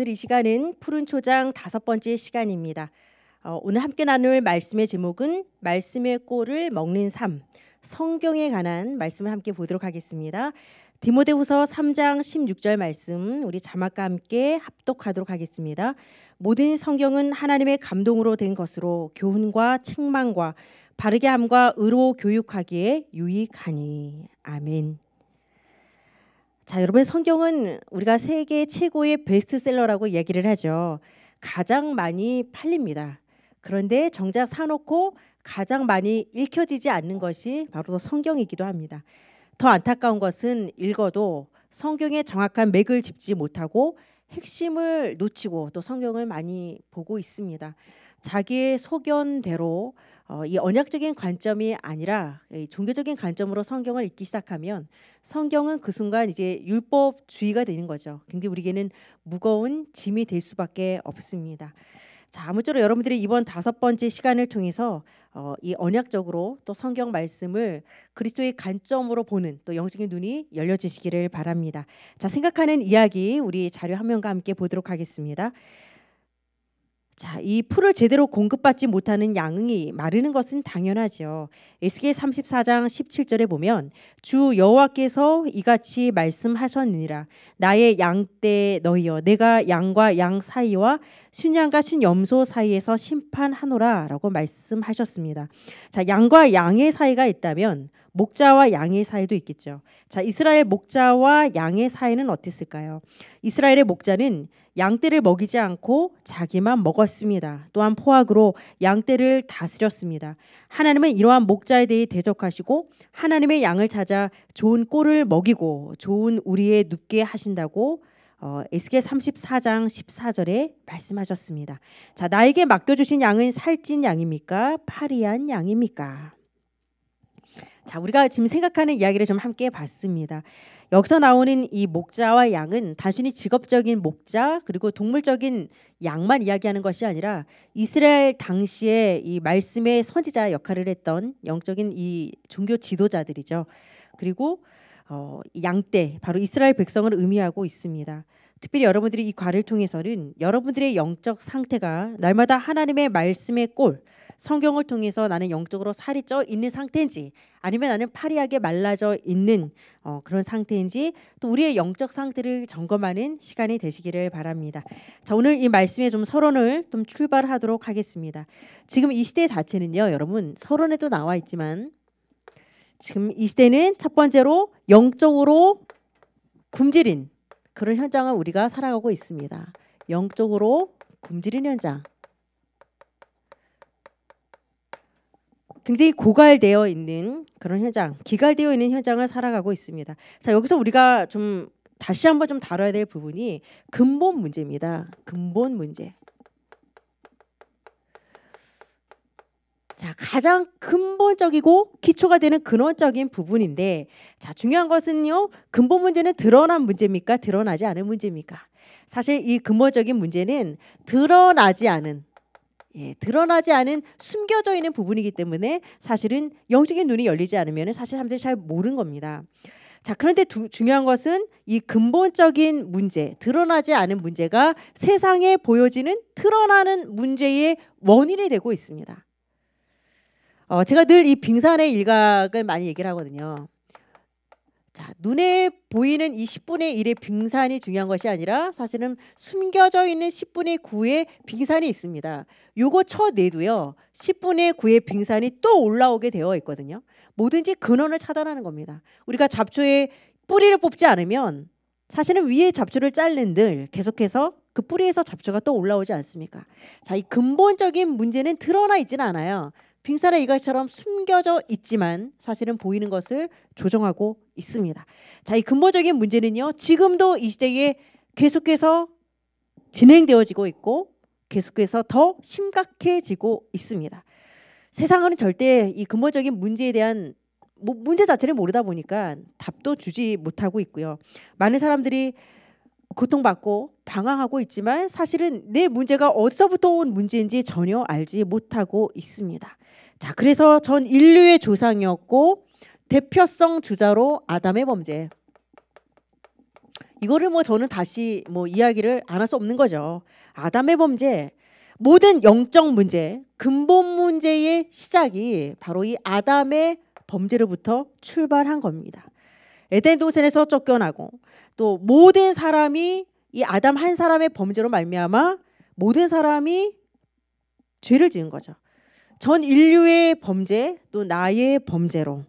오늘 이 시간은 푸른 초장 다섯 번째 시간입니다. 어, 오늘 함께 나눌 말씀의 제목은 말씀의 꼴을 먹는 삶, 성경에 관한 말씀을 함께 보도록 하겠습니다. 디모데후서 3장 16절 말씀 우리 자막과 함께 합독하도록 하겠습니다. 모든 성경은 하나님의 감동으로 된 것으로 교훈과 책망과 바르게 함과 의로 교육하기에 유익하니 아멘. 자, 여러분 성경은 우리가 세계 최고의 베스트셀러라고 얘기를 하죠. 가장 많이 팔립니다. 그런데 정작 사놓고 가장 많이 읽혀지지 않는 것이 바로 성경이기도 합니다. 더 안타까운 것은 읽어도 성경의 정확한 맥을 짚지 못하고 핵심을 놓치고 또 성경을 많이 보고 있습니다. 자기의 소견대로 어, 이 언약적인 관점이 아니라 이 종교적인 관점으로 성경을 읽기 시작하면 성경은 그 순간 이제 율법주의가 되는 거죠. 굉장히 우리에게는 무거운 짐이 될 수밖에 없습니다. 자, 아무쪼록 여러분들이 이번 다섯 번째 시간을 통해서 어, 이 언약적으로 또 성경 말씀을 그리스도의 관점으로 보는 또 영적인 눈이 열려지시기를 바랍니다. 자, 생각하는 이야기 우리 자료 한 명과 함께 보도록 하겠습니다. 자, 이 풀을 제대로 공급받지 못하는 양이 마르는 것은 당연하죠. 에스겔 34장 17절에 보면 주 여호와께서 이같이 말씀하셨느니라 나의 양떼 너희여 내가 양과 양 사이와 순양과 순염소 사이에서 심판하노라라고 말씀하셨습니다. 자, 양과 양의 사이가 있다면 목자와 양의 사이도 있겠죠. 자, 이스라엘 목자와 양의 사이는 어땠을까요? 이스라엘의 목자는 양떼를 먹이지 않고 자기만 먹었습니다. 또한 포악으로 양떼를 다스렸습니다. 하나님은 이러한 목자에 대해 대적하시고 하나님의 양을 찾아 좋은 꼴을 먹이고 좋은 우리에 눕게 하신다고 어, 에스겔 34장 14절에 말씀하셨습니다. 자, 나에게 맡겨주신 양은 살찐 양입니까? 파리한 양입니까? 자, 우리가 지금 생각하는 이야기를 좀 함께 봤습니다. 여기서 나오는 이 목자와 양은 단순히 직업적인 목자 그리고 동물적인 양만 이야기하는 것이 아니라 이스라엘 당시에 이 말씀의 선지자 역할을 했던 영적인 이 종교 지도자들이죠. 그리고 어, 양떼 바로 이스라엘 백성을 의미하고 있습니다. 특별히 여러분들이 이 과를 통해서는 여러분들의 영적 상태가 날마다 하나님의 말씀의 꼴, 성경을 통해서 나는 영적으로 살이 쪄 있는 상태인지 아니면 나는 파리하게 말라져 있는 어, 그런 상태인지 또 우리의 영적 상태를 점검하는 시간이 되시기를 바랍니다. 자 오늘 이말씀에좀 서론을 좀 출발하도록 하겠습니다. 지금 이 시대 자체는요, 여러분 서론에도 나와 있지만 지금 이 시대는 첫 번째로 영적으로 굶주린 그런 현장을 우리가 살아가고 있습니다. 영적으로 굶주린 현장. 굉장히 고갈되어 있는 그런 현장, 기갈되어 있는 현장을 살아가고 있습니다. 자, 여기서 우리가 좀 다시 한번 좀 다뤄야 될 부분이 근본 문제입니다. 근본 문제. 자, 가장 근본적이고 기초가 되는 근원적인 부분인데 자, 중요한 것은요. 근본 문제는 드러난 문제입니까? 드러나지 않은 문제입니까? 사실 이 근본적인 문제는 드러나지 않은 예, 드러나지 않은 숨겨져 있는 부분이기 때문에 사실은 영적인 눈이 열리지 않으면 사실 사람들이 잘 모르는 겁니다. 자, 그런데 두, 중요한 것은 이 근본적인 문제, 드러나지 않은 문제가 세상에 보여지는 드러나는 문제의 원인이 되고 있습니다. 어, 제가 늘 이 빙산의 일각을 많이 얘기를 하거든요. 자, 눈에 보이는 이 10분의 1의 빙산이 중요한 것이 아니라 사실은 숨겨져 있는 10분의 9의 빙산이 있습니다. 요거 쳐내도요. 10분의 9의 빙산이 또 올라오게 되어 있거든요. 뭐든지 근원을 차단하는 겁니다. 우리가 잡초의 뿌리를 뽑지 않으면 사실은 위에 잡초를 잘른들 계속해서 그 뿌리에서 잡초가 또 올라오지 않습니까? 자, 이 근본적인 문제는 드러나 있지는 않아요. 빙산의 이갈처럼 숨겨져 있지만 사실은 보이는 것을 조정하고 있습니다. 자, 이 근본적인 문제는요. 지금도 이 시대에 계속해서 진행되어지고 있고 계속해서 더 심각해지고 있습니다. 세상은 절대 이 근본적인 문제에 대한 뭐 문제 자체를 모르다 보니까 답도 주지 못하고 있고요. 많은 사람들이 고통받고 방황하고 있지만 사실은 내 문제가 어디서부터 온 문제인지 전혀 알지 못하고 있습니다. 자, 그래서 전 인류의 조상이었고 대표성 주자로 아담의 범죄. 이거를 뭐 저는 다시 뭐 이야기를 안 할 수 없는 거죠. 아담의 범죄, 모든 영적 문제, 근본 문제의 시작이 바로 이 아담의 범죄로부터 출발한 겁니다. 에덴 동산에서 쫓겨나고 또 모든 사람이 이 아담 한 사람의 범죄로 말미암아 모든 사람이 죄를 지은 거죠. 전 인류의 범죄 또 나의 범죄로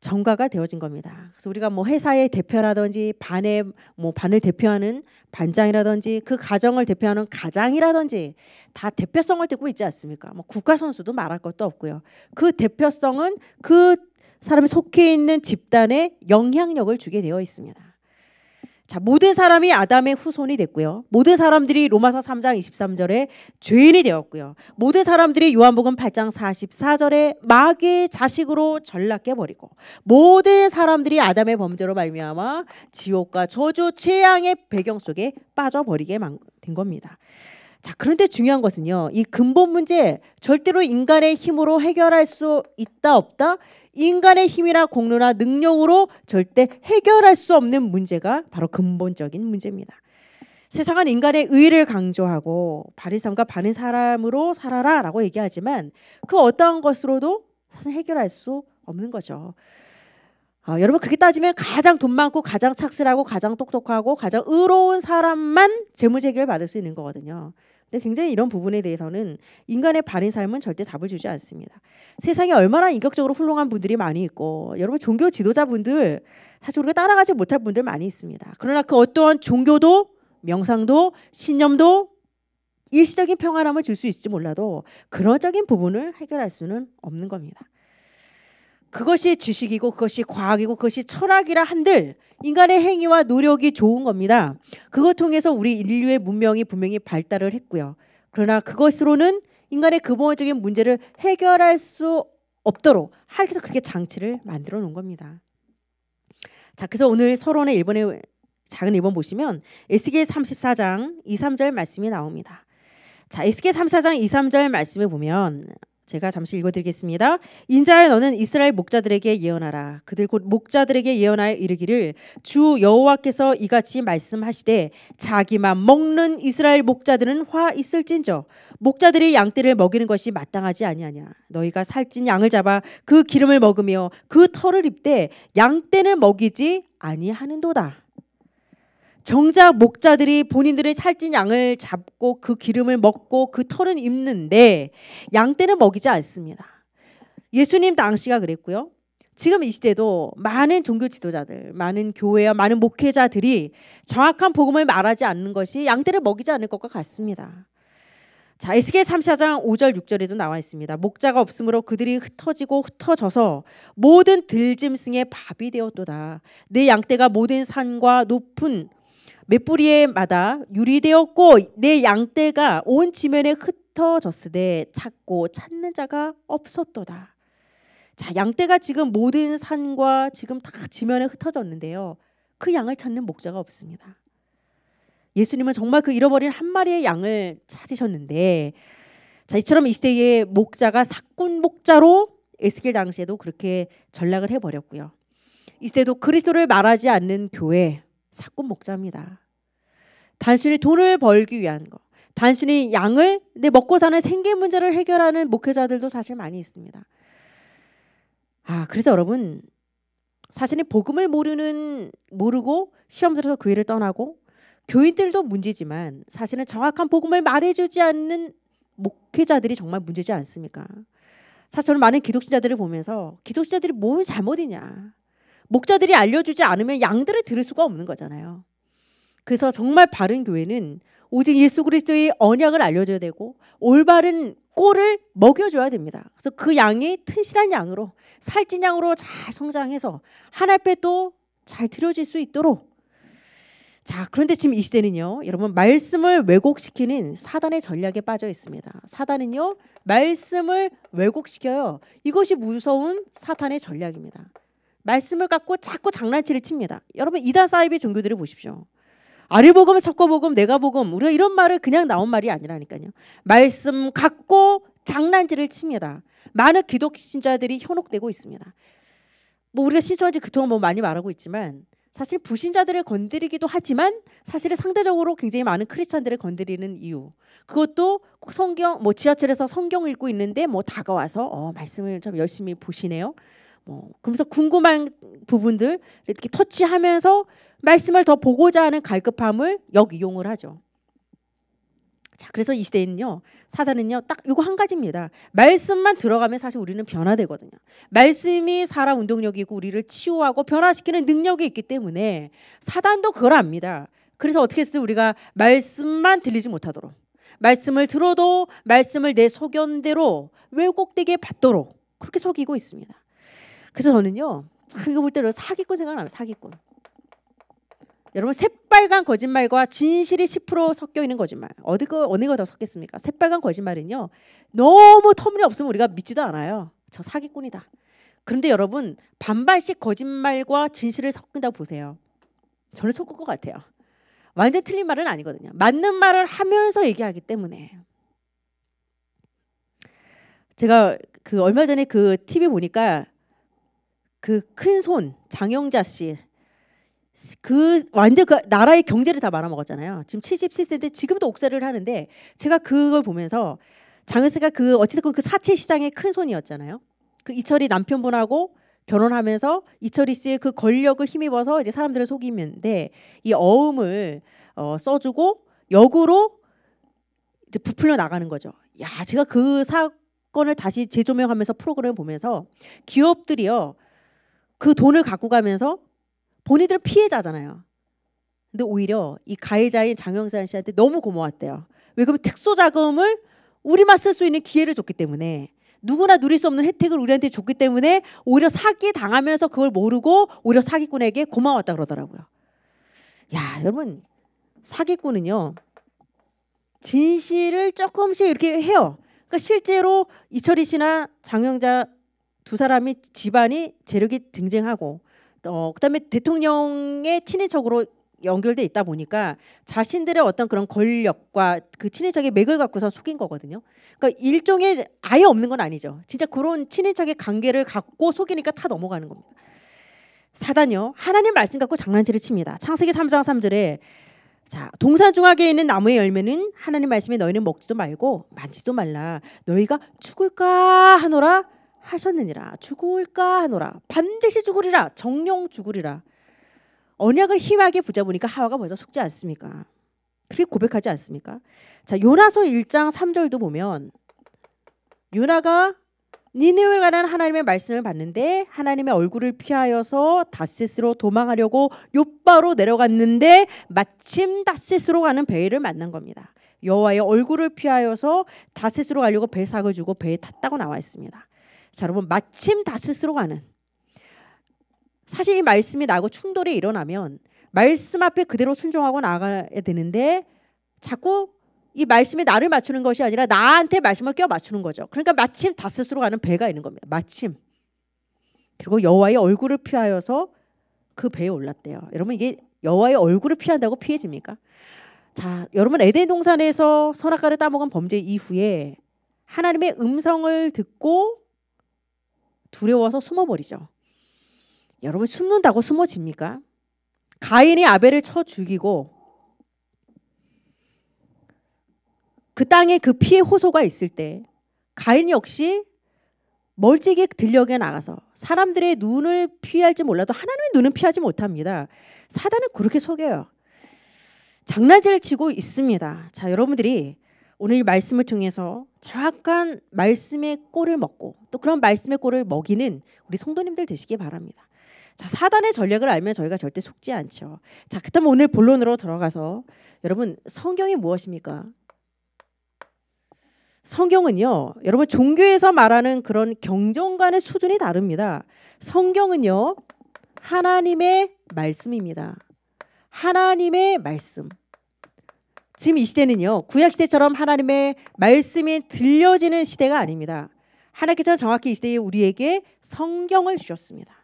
전가가 되어진 겁니다. 그래서 우리가 뭐 회사의 대표라든지 반의 뭐 반을 대표하는 반장이라든지 그 가정을 대표하는 가장이라든지 다 대표성을 띠고 있지 않습니까? 뭐 국가 선수도 말할 것도 없고요. 그 대표성은 그 사람이 속해 있는 집단에 영향력을 주게 되어 있습니다. 자, 모든 사람이 아담의 후손이 됐고요. 모든 사람들이 로마서 3장 23절에 죄인이 되었고요. 모든 사람들이 요한복음 8장 44절에 마귀의 자식으로 전락해 버리고 모든 사람들이 아담의 범죄로 말미암아 지옥과 저주 최양의 배경 속에 빠져 버리게 된 겁니다. 자, 그런데 중요한 것은요. 이 근본 문제 절대로 인간의 힘으로 해결할 수 있다 없다 인간의 힘이나 공로나 능력으로 절대 해결할 수 없는 문제가 바로 근본적인 문제입니다. 세상은 인간의 의를 강조하고 바리삼과 바른 사람으로 살아라라고 얘기하지만 그 어떠한 것으로도 사실 해결할 수 없는 거죠. 어, 여러분 그렇게 따지면 가장 돈 많고 가장 착실하고 가장 똑똑하고 가장 의로운 사람만 재무제기 받을 수 있는 거거든요. 근데 네, 굉장히 이런 부분에 대해서는 인간의 바른 삶은 절대 답을 주지 않습니다. 세상에 얼마나 인격적으로 훌륭한 분들이 많이 있고 여러분 종교 지도자분들 사실 우리가 따라가지 못할 분들 많이 있습니다. 그러나 그 어떠한 종교도 명상도 신념도 일시적인 평안함을 줄 수 있을지 몰라도 근원적인 부분을 해결할 수는 없는 겁니다. 그것이 지식이고 그것이 과학이고 그것이 철학이라 한들 인간의 행위와 노력이 좋은 겁니다. 그것 통해서 우리 인류의 문명이 분명히 발달을 했고요. 그러나 그것으로는 인간의 근본적인 문제를 해결할 수 없도록 하나서 그렇게 장치를 만들어 놓은 겁니다. 자, 그래서 오늘 서론의 1번에 작은 1번 보시면 에스겔 34장 2, 3절 말씀이 나옵니다. 자, 에스겔 34장 2, 3절 말씀에 보면 제가 잠시 읽어드리겠습니다. 인자야 너는 이스라엘 목자들에게 예언하라. 그들 곧 목자들에게 예언하여 이르기를 주 여호와께서 이같이 말씀하시되 자기만 먹는 이스라엘 목자들은 화 있을진저 목자들이 양떼를 먹이는 것이 마땅하지 아니하냐. 너희가 살찐 양을 잡아 그 기름을 먹으며 그 털을 입되 양떼는 먹이지 아니하는도다. 정작 목자들이 본인들의 살찐 양을 잡고 그 기름을 먹고 그 털은 입는데 양떼는 먹이지 않습니다. 예수님 당시가 그랬고요. 지금 이 시대도 많은 종교 지도자들, 많은 교회와 많은 목회자들이 정확한 복음을 말하지 않는 것이 양떼를 먹이지 않을 것과 같습니다. 자, 에스겔 34장 5절 6절에도 나와 있습니다. 목자가 없으므로 그들이 흩어지고 흩어져서 모든 들짐승의 밥이 되었도다. 내 양떼가 모든 산과 높은 맷뿌리에마다 유리되었고 내 양떼가 온 지면에 흩어졌으되 찾고 찾는 자가 없었도다. 자, 양떼가 지금 모든 산과 지금 다 지면에 흩어졌는데요. 그 양을 찾는 목자가 없습니다. 예수님은 정말 그 잃어버린 한 마리의 양을 찾으셨는데 자, 이처럼 이 시대의 목자가 사꾼 목자로 에스겔 당시에도 그렇게 전락을 해버렸고요. 이 시대도 그리스도를 말하지 않는 교회 사건 목자입니다. 단순히 돈을 벌기 위한 거, 단순히 양을 내 먹고 사는 생계 문제를 해결하는 목회자들도 사실 많이 있습니다. 아, 그래서 여러분 사실은 복음을 모르는 모르고 시험 들어서 교회를 떠나고 교인들도 문제지만 사실은 정확한 복음을 말해주지 않는 목회자들이 정말 문제지 않습니까? 사실 저는 많은 기독신자들을 보면서 기독신자들이 뭘 잘못이냐 목자들이 알려주지 않으면 양들을 들을 수가 없는 거잖아요. 그래서 정말 바른 교회는 오직 예수 그리스도의 언약을 알려줘야 되고 올바른 꼴을 먹여줘야 됩니다. 그래서 그 양이 튼실한 양으로 살찐 양으로 잘 성장해서 하나님 앞에 또잘 들려질수 있도록 자, 그런데 지금 이 시대는요, 여러분, 말씀을 왜곡시키는 사단의 전략에 빠져 있습니다. 사단은요, 말씀을 왜곡시켜요. 이것이 무서운 사탄의 전략입니다. 말씀을 갖고 자꾸 장난치를 칩니다. 여러분 이다 사이비 종교들을 보십시오. 아리복음, 석고복음, 내가복음 우리가 이런 말을 그냥 나온 말이 아니라니까요. 말씀 갖고 장난질을 칩니다. 많은 기독 신자들이 현혹되고 있습니다. 뭐 우리가 신천지 그토록 뭐 많이 말하고 있지만 사실 부신자들을 건드리기도 하지만 사실은 상대적으로 굉장히 많은 크리스천들을 건드리는 이유 그것도 성경 뭐 지하철에서 성경 읽고 있는데 뭐 다가와서 어 말씀을 참 열심히 보시네요 뭐 그러면서 궁금한 부분들 이렇게 터치하면서 말씀을 더 보고자 하는 갈급함을 역이용을 하죠. 자, 그래서 이 시대에는요, 사단은요, 딱 이거 한 가지입니다. 말씀만 들어가면 사실 우리는 변화되거든요. 말씀이 살아 운동력이고 우리를 치유하고 변화시키는 능력이 있기 때문에 사단도 그걸 압니다. 그래서 어떻게 했을 때 우리가 말씀만 들리지 못하도록, 말씀을 들어도 말씀을 내 소견대로 왜곡되게 받도록 그렇게 속이고 있습니다. 그래서 저는요. 참 이거 볼 때는 사기꾼 생각나요. 사기꾼. 여러분 새빨간 거짓말과 진실이 10% 섞여 있는 거짓말 어디 거 어느 거 더 섞겠습니까? 새빨간 거짓말은요 너무 터무니없으면 우리가 믿지도 않아요. 저 사기꾼이다. 그런데 여러분 반발씩 거짓말과 진실을 섞는다 보세요. 저는 속을 것 같아요. 완전 틀린 말은 아니거든요. 맞는 말을 하면서 얘기하기 때문에 제가 그 얼마 전에 그 TV 보니까 그큰손 장영자 씨 그 완전 그 나라의 경제를 다 말아먹었잖아요. 지금 77세인데 지금도 옥살이를 하는데 제가 그걸 보면서 장영자씨가그 어찌됐건 그 사채 시장의 큰 손이었잖아요. 그 이철이 남편분하고 결혼하면서 이철이 씨의 그 권력을 힘입어서 이제 사람들을 속이는데 이 어음을 어, 써주고 역으로 이제 부풀려 나가는 거죠. 야, 제가 그 사건을 다시 재조명하면서 프로그램을 보면서 기업들이요 그 돈을 갖고 가면서 본인들은 피해자잖아요. 근데 오히려 이 가해자인 장영산 씨한테 너무 고마웠대요. 왜 그러면 특수자금을 우리만 쓸 수 있는 기회를 줬기 때문에 누구나 누릴 수 없는 혜택을 우리한테 줬기 때문에 오히려 사기 당하면서 그걸 모르고 오히려 사기꾼에게 고마웠다 그러더라고요. 야, 여러분 사기꾼은요 진실을 조금씩 이렇게 해요. 그러니까 실제로 이철희 씨나 장영자 두 사람이 집안이 재력이 등쟁하고 어, 그다음에 대통령의 친인척으로 연결돼 있다 보니까 자신들의 어떤 그런 권력과 그 친인척의 맥을 갖고서 속인 거거든요. 그러니까 일종의 아예 없는 건 아니죠. 진짜 그런 친인척의 관계를 갖고 속이니까 다 넘어가는 겁니다. 사단요 하나님 말씀 갖고 장난질을 칩니다. 창세기 3장 3절에 자 동산 중앙에 있는 나무의 열매는 하나님 말씀에 너희는 먹지도 말고 만지도 말라 너희가 죽을까 하노라 하셨느니라 죽을까 하노라 반드시 죽으리라 정령 죽으리라 언약을 희하게 붙잡으니까 하와가 먼저 속지 않습니까? 그렇게 고백하지 않습니까? 자 요나서 1장 3절도 보면 요나가 니네웨에 관한 하나님의 말씀을 받는데 하나님의 얼굴을 피하여서 다시스로 도망하려고 요바로 내려갔는데 마침 다시스로 가는 배를 만난 겁니다. 여호와의 얼굴을 피하여서 다시스로 가려고 배 삭을 주고 배에 탔다고 나와 있습니다. 자, 여러분 마침 다 스스로 가는 사실 이 말씀이 나고 충돌이 일어나면 말씀 앞에 그대로 순종하고 나가야 되는데 자꾸 이 말씀이 나를 맞추는 것이 아니라 나한테 말씀을 껴 맞추는 거죠. 그러니까 마침 다 스스로 가는 배가 있는 겁니다. 마침. 그리고 여호와의 얼굴을 피하여서 그 배에 올랐대요. 여러분 이게 여호와의 얼굴을 피한다고 피해집니까? 자, 여러분 에덴 동산에서 선악과를 따먹은 범죄 이후에 하나님의 음성을 듣고 두려워서 숨어버리죠. 여러분 숨는다고 숨어집니까? 가인이 아벨을 쳐 죽이고 그 땅에 그피의 호소가 있을 때 가인 역시 멀찍이 들녘에 나가서 사람들의 눈을 피할지 몰라도 하나님의 눈은 피하지 못합니다. 사단은 그렇게 속여요. 장난질 을 치고 있습니다. 자, 여러분들이 오늘 이 말씀을 통해서 정확한 말씀의 꼴을 먹고 또 그런 말씀의 꼴을 먹이는 우리 성도님들 되시길 바랍니다. 자, 사단의 전략을 알면 저희가 절대 속지 않죠. 자, 그다음 오늘 본론으로 들어가서 여러분 성경이 무엇입니까? 성경은요, 여러분 종교에서 말하는 그런 경전간의 수준이 다릅니다. 성경은요, 하나님의 말씀입니다. 하나님의 말씀. 지금 이 시대는요. 구약 시대처럼 하나님의 말씀이 들려지는 시대가 아닙니다. 하나님께서 정확히 이 시대에 우리에게 성경을 주셨습니다.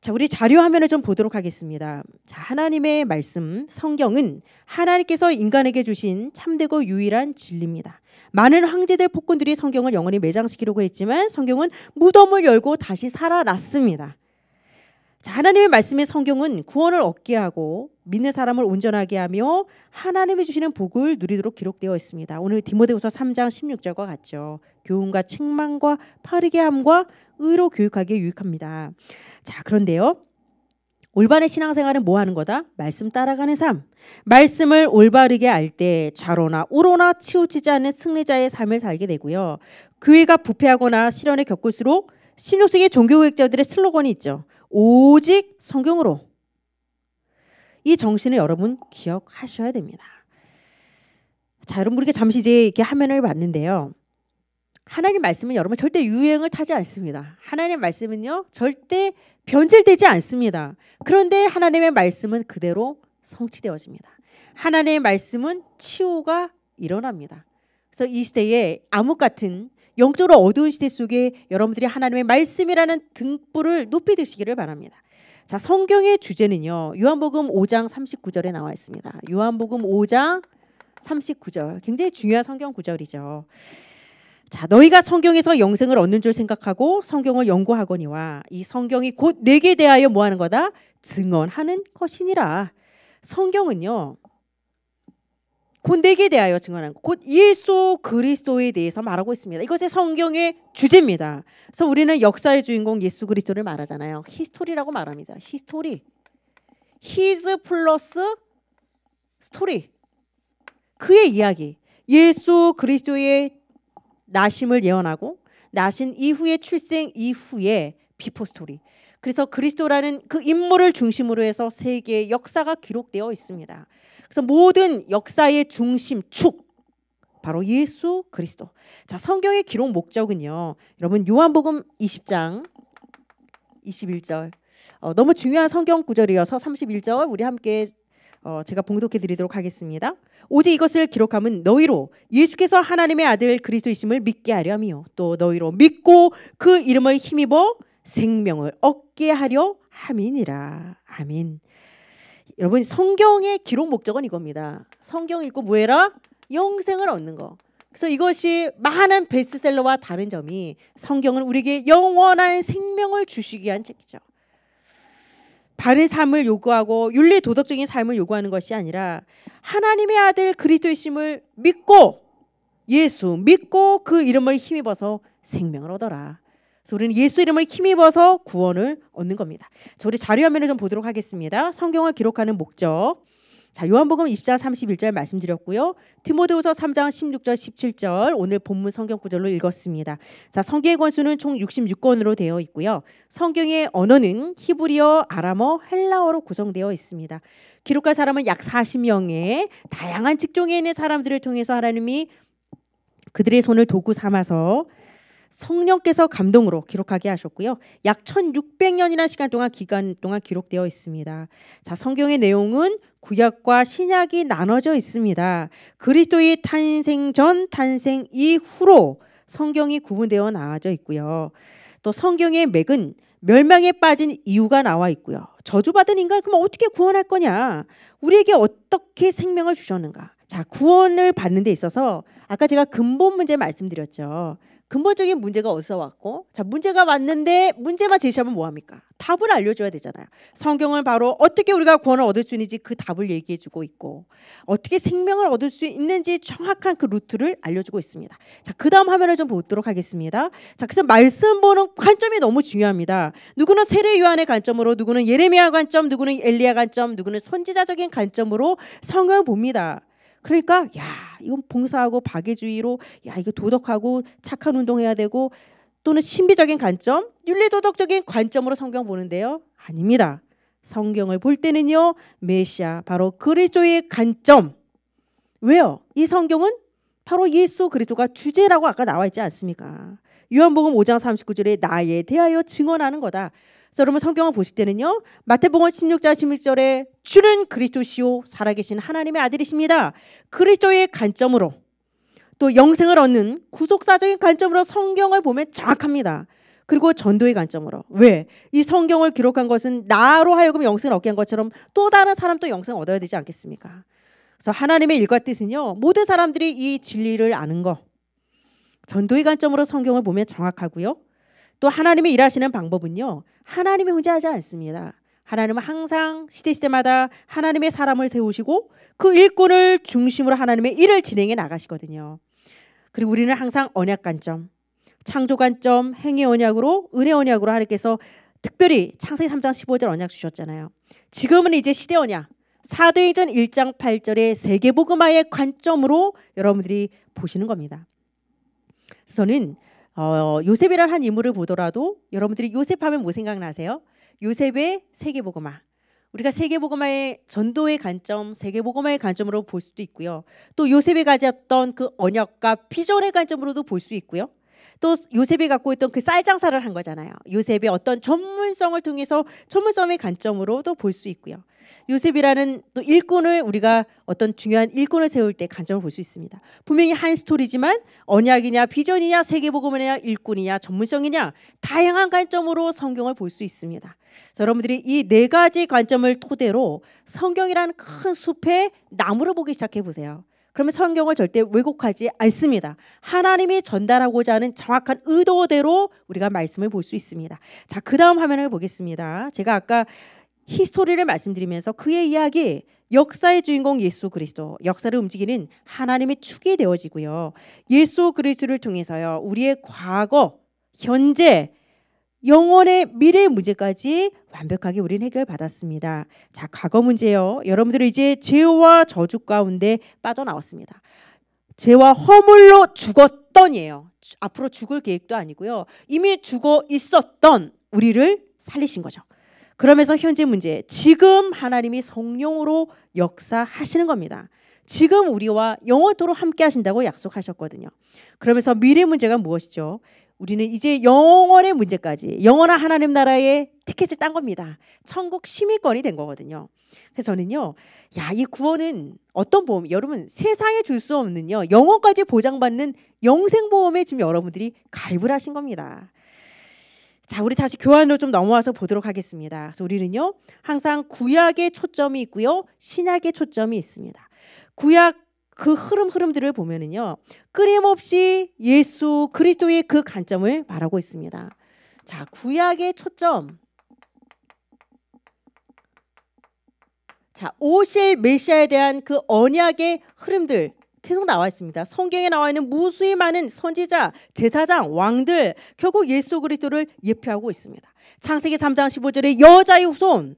자, 우리 자료 화면을 좀 보도록 하겠습니다. 자, 하나님의 말씀, 성경은 하나님께서 인간에게 주신 참되고 유일한 진리입니다. 많은 황제들 폭군들이 성경을 영원히 매장시키려고 했지만 성경은 무덤을 열고 다시 살아났습니다. 자, 하나님의 말씀인 성경은 구원을 얻게 하고 믿는 사람을 온전하게 하며 하나님이 주시는 복을 누리도록 기록되어 있습니다. 오늘 디모데후서 3장 16절과 같죠. 교훈과 책망과 파르게함과 의로 교육하기에 유익합니다. 자, 그런데요. 올바른 신앙생활은 뭐 하는 거다? 말씀 따라가는 삶. 말씀을 올바르게 알 때 좌로나 우로나 치우치지 않는 승리자의 삶을 살게 되고요. 교회가 부패하거나 실현을 겪을수록 신록식의 종교교육자들의 슬로건이 있죠. 오직 성경으로 이 정신을 여러분 기억하셔야 됩니다. 자, 여러분 이렇게 잠시 이제 이렇게 화면을 봤는데요. 하나님 말씀은 여러분 절대 유행을 타지 않습니다. 하나님 말씀은요 절대 변질되지 않습니다. 그런데 하나님의 말씀은 그대로 성취되어집니다. 하나님의 말씀은 치유가 일어납니다. 그래서 이 시대에 암흑 같은 영적으로 어두운 시대 속에 여러분들이 하나님의 말씀이라는 등불을 높이 드시기를 바랍니다. 자, 성경의 주제는요. 요한복음 5장 39절에 나와 있습니다. 요한복음 5장 39절. 굉장히 중요한 성경 구절이죠. 자, 너희가 성경에서 영생을 얻는 줄 생각하고 성경을 연구하거니와 이 성경이 곧 내게 대하여 뭐 하는 거다? 증언하는 것이니라. 성경은요. 곧 내게 대하여 증언한 것, 곧 예수 그리스도에 대해서 말하고 있습니다. 이것이 성경의 주제입니다. 그래서 우리는 역사의 주인공 예수 그리스도를 말하잖아요. 히스토리라고 말합니다. 히스토리. 히즈 플러스 스토리. 그의 이야기. 예수 그리스도의 나심을 예언하고 나신 이후의 출생 이후의 비포 스토리. 그래서 그리스도라는 그 인물을 중심으로 해서 세계의 역사가 기록되어 있습니다. 그래서 모든 역사의 중심 축 바로 예수 그리스도. 자, 성경의 기록 목적은요. 여러분 요한복음 20장 21절. 어, 너무 중요한 성경 구절이어서 31절 우리 함께 어, 제가 봉독해 드리도록 하겠습니다. 오직 이것을 기록함은 너희로 예수께서 하나님의 아들 그리스도이심을 믿게 하려 함이요 또 너희로 믿고 그 이름을 힘입어 생명을 얻게 하려 함이니라. 아멘. 여러분 성경의 기록 목적은 이겁니다. 성경 읽고 뭐해라? 영생을 얻는 거. 그래서 이것이 많은 베스트셀러와 다른 점이 성경은 우리에게 영원한 생명을 주시기 위한 책이죠. 바른 삶을 요구하고 윤리 도덕적인 삶을 요구하는 것이 아니라 하나님의 아들 그리스도의 심을 믿고 예수 믿고 그 이름을 힘입어서 생명을 얻어라. 그래서 우리는 예수 이름을 힘입어서 구원을 얻는 겁니다. 자, 우리 자료 화면을 좀 보도록 하겠습니다. 성경을 기록하는 목적. 자, 요한복음 20장 31절 말씀드렸고요. 티모데후서 3장 16절 17절 오늘 본문 성경 구절로 읽었습니다. 자, 성경의 권수는 총 66권으로 되어 있고요. 성경의 언어는 히브리어, 아람어, 헬라어로 구성되어 있습니다. 기록한 사람은 약 40명의 다양한 직종에 있는 사람들을 통해서 하나님이 그들의 손을 도구 삼아서 성령께서 감동으로 기록하게 하셨고요. 약1 6 0 0년이나 시간 동안 기간 동안 기록되어 있습니다. 자, 성경의 내용은 구약과 신약이 나눠져 있습니다. 그리스도의 탄생 전, 탄생 이후로 성경이 구분되어 나와져 있고요. 또 성경의 맥은 멸망에 빠진 이유가 나와 있고요. 저주받은 인간 그럼 어떻게 구원할 거냐? 우리에게 어떻게 생명을 주셨는가? 자, 구원을 받는 데 있어서 아까 제가 근본 문제 말씀드렸죠. 근본적인 문제가 어디서 왔고 자 문제가 왔는데 문제만 제시하면 뭐합니까? 답을 알려줘야 되잖아요. 성경을 바로 어떻게 우리가 구원을 얻을 수 있는지 그 답을 얘기해주고 있고 어떻게 생명을 얻을 수 있는지 정확한 그 루트를 알려주고 있습니다. 자그 다음 화면을 좀 보도록 하겠습니다. 자 그래서 말씀 보는 관점이 너무 중요합니다. 누구는 세례 요한의 관점으로 누구는 예레미야 관점 누구는 엘리야 관점 누구는 선지자적인 관점으로 성경을 봅니다. 그러니까 야 이건 봉사하고 박애주의로 야 이거 도덕하고 착한 운동해야 되고 또는 신비적인 관점, 윤리도덕적인 관점으로 성경 보는데요. 아닙니다. 성경을 볼 때는요. 메시아 바로 그리스도의 관점. 왜요? 이 성경은 바로 예수 그리스도가 주제라고 아까 나와 있지 않습니까? 요한복음 5장 39절에 나에 대하여 증언하는 거다. 여러분 성경을 보실 때는요. 마태복음 16장 16절에 주는 그리스도시요 살아계신 하나님의 아들이십니다. 그리스도의 관점으로 또 영생을 얻는 구속사적인 관점으로 성경을 보면 정확합니다. 그리고 전도의 관점으로 왜 이 성경을 기록한 것은 나로 하여금 영생을 얻게 한 것처럼 또 다른 사람도 영생 얻어야 되지 않겠습니까? 그래서 하나님의 일과 뜻은요 모든 사람들이 이 진리를 아는 거 전도의 관점으로 성경을 보면 정확하고요 또 하나님의 일하시는 방법은요. 하나님이 혼자 하지 않습니다. 하나님은 항상 시대시대마다 하나님의 사람을 세우시고 그 일꾼을 중심으로 하나님의 일을 진행해 나가시거든요. 그리고 우리는 항상 언약 관점, 창조 관점, 행위 언약으로 은혜 언약으로 하나님께서 특별히 창세기 3장 15절 언약 주셨잖아요. 지금은 이제 시대 언약, 사도행전 1장 8절의 세계 복음화의 관점으로 여러분들이 보시는 겁니다. 저는 어, 요셉이란 한 인물을 보더라도 여러분들이 요셉 하면 뭐 생각나세요? 요셉의 세계보고마 우리가 세계보고마의 전도의 관점, 세계보고마의 관점으로 볼 수도 있고요. 또 요셉이 가졌던 그 언약과 비전의 관점으로도 볼 수 있고요. 또 요셉이 갖고 있던 그쌀 장사를 한 거잖아요. 요셉의 어떤 전문성을 통해서 전문성의 관점으로도 볼 수 있고요. 요셉이라는 또 일꾼을 우리가 어떤 중요한 일꾼을 세울 때 관점을 볼 수 있습니다. 분명히 한 스토리지만 언약이냐 비전이냐 세계복음이냐 일꾼이냐 전문성이냐 다양한 관점으로 성경을 볼 수 있습니다. 여러분들이 이 네 가지 관점을 토대로 성경이라는 큰 숲의 나무를 보기 시작해 보세요. 그러면 성경을 절대 왜곡하지 않습니다. 하나님이 전달하고자 하는 정확한 의도대로 우리가 말씀을 볼 수 있습니다. 자, 그 다음 화면을 보겠습니다. 제가 아까 히스토리를 말씀드리면서 그의 이야기 역사의 주인공 예수 그리스도 역사를 움직이는 하나님의 축이 되어지고요. 예수 그리스도를 통해서요. 우리의 과거, 현재, 영원의 미래 문제까지 완벽하게 우리는 해결받았습니다. 자, 과거 문제요. 여러분들은 이제 죄와 저주 가운데 빠져나왔습니다. 죄와 허물로 죽었던이에요. 앞으로 죽을 계획도 아니고요. 이미 죽어 있었던 우리를 살리신 거죠. 그러면서 현재 문제, 지금 하나님이 성령으로 역사하시는 겁니다. 지금 우리와 영원토록 함께 하신다고 약속하셨거든요. 그러면서 미래 문제가 무엇이죠? 우리는 이제 영원의 문제까지 영원한 하나님 나라의 티켓을 딴 겁니다. 천국 시민권이 된 거거든요. 그래서 저는요, 야, 이 구원은 어떤 보험, 여러분 세상에 줄 수 없는요, 영원까지 보장받는 영생보험에 지금 여러분들이 가입을 하신 겁니다. 자, 우리 다시 교환으로 좀 넘어와서 보도록 하겠습니다. 그래서 우리는요, 항상 구약의 초점이 있고요, 신약의 초점이 있습니다. 구약 그 흐름 흐름들을 보면은요, 끊임없이 예수 그리스도의 그 관점을 말하고 있습니다. 자, 구약의 초점. 자, 오실 메시아에 대한 그 언약의 흐름들 계속 나와 있습니다. 성경에 나와 있는 무수히 많은 선지자, 제사장, 왕들 결국 예수 그리스도를 예표하고 있습니다. 창세기 3장 15절에 여자의 후손,